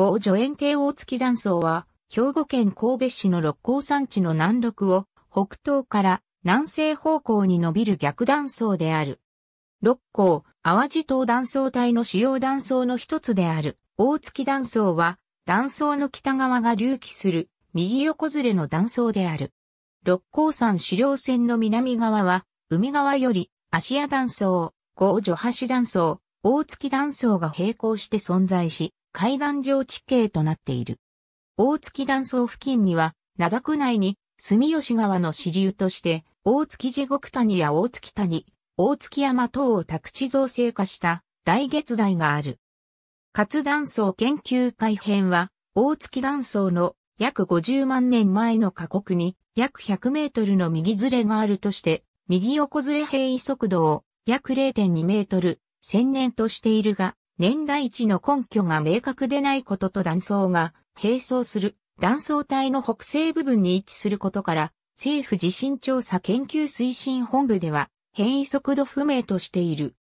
五助演帝大月断層は、兵庫県神戸市の六甲山地の南麓を北東から南西方向に伸びる逆断層である。六甲、淡路島断層帯の主要断層の一つである大月断層は、断層の北側が隆起する右横ずれの断層である。六甲山主稜線の南側は、海側より芦屋断層、五女橋断層、大月断層が並行して存在し、階段状地形となっている。大月断層付近には、灘区内に住吉川の支流として、大月地獄谷や大月谷、大月山等を宅地造成化した大月台がある。活断層研究改編は、大月断層の約50万年前の過酷に約100メートルの右ずれがあるとして、右横ずれ平移速度を約0.2メートル、千年としているが、年代値の根拠が明確でないことと断層が並走する断層帯の北西部分に位置することから、政府地震調査研究推進本部では変異速度不明としている。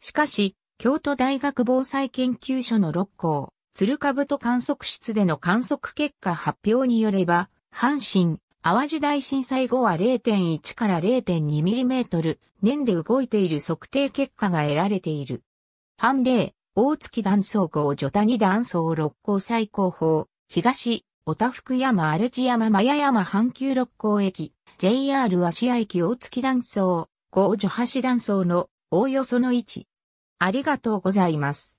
しかし、京都大学防災研究所の6校、鶴兜観測室での観測結果発表によれば、阪神、淡路大震災後は0.1から0 2トル、年で動いている測定結果が得られている。判例、大月断層号女谷断層六甲最高峰、東、おたふく山ルチ山マヤ山阪急六甲駅、JR 芦屋駅大月断層、号女橋断層のおおよその位置。ありがとうございます。